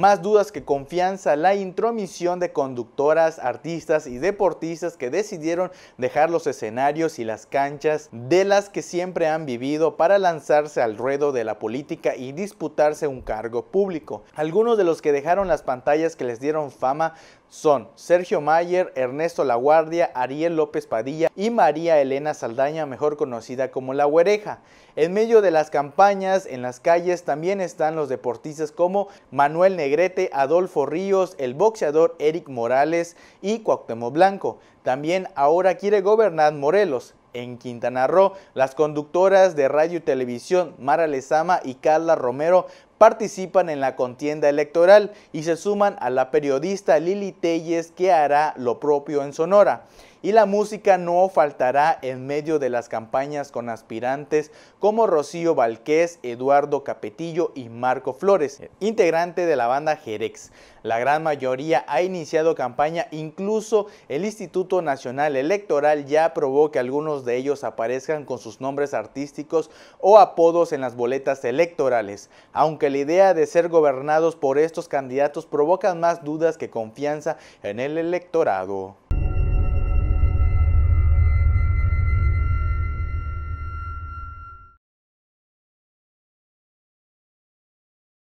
Más dudas que confianza la intromisión de conductoras, artistas y deportistas que decidieron dejar los escenarios y las canchas de las que siempre han vivido para lanzarse al ruedo de la política y disputarse un cargo público. Algunos de los que dejaron las pantallas que les dieron fama son Sergio Mayer, Ernesto Laguardia, Ariel López Padilla y María Elena Saldaña, mejor conocida como La Huereja. En medio de las campañas, en las calles, también están los deportistas como Manuel Negro, Adolfo Ríos, el boxeador Eric Morales y Cuauhtémoc Blanco. También ahora quiere gobernar Morelos. En Quintana Roo, las conductoras de radio y televisión Mara Lezama y Carla Romero participan en la contienda electoral y se suman a la periodista Lili Telles que hará lo propio en Sonora y la música no faltará en medio de las campañas con aspirantes como Rocío Valqués, Eduardo Capetillo y Marco Flores, integrante de la banda Jerex. La gran mayoría ha iniciado campaña, incluso el Instituto Nacional Electoral ya aprobó que algunos de ellos aparezcan con sus nombres artísticos o apodos en las boletas electorales, aunque la idea de ser gobernados por estos candidatos provoca más dudas que confianza en el electorado.